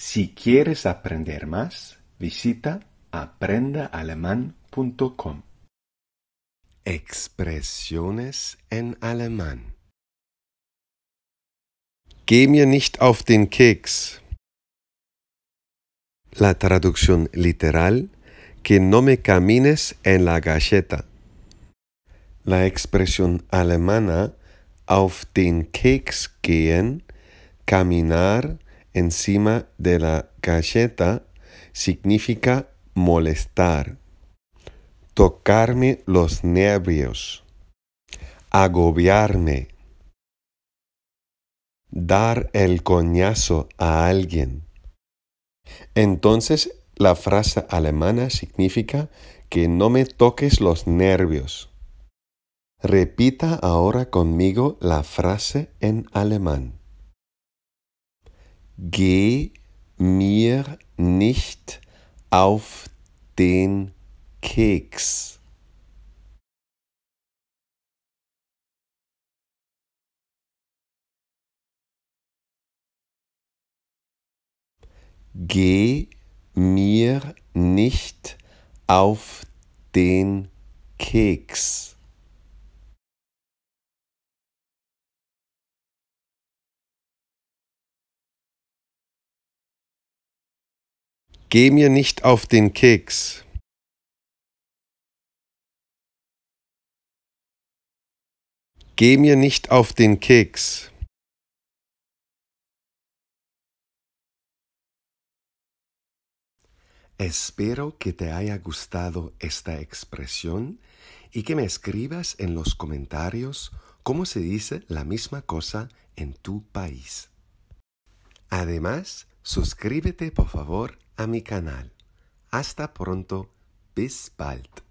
Si quieres aprender más, visita aprendaalemán.com. Expresiones en alemán. Geh mir nicht auf den Keks. La traducción literal, que no me camines en la galleta. La expresión alemana auf den Keks gehen, caminar, encima de la galleta significa molestar, tocarme los nervios, agobiarme, dar el coñazo a alguien. Entonces la frase alemana significa que no me toques los nervios. Repita ahora conmigo la frase en alemán. Geh mir nicht auf den Keks. Geh mir nicht auf den Keks. Geh auf den Keks. auf den Keks. Espero que te haya gustado esta expresión y que me escribas en los comentarios cómo se dice la misma cosa en tu país. Además, suscríbete por favor a mi canal. Hasta pronto, bis bald.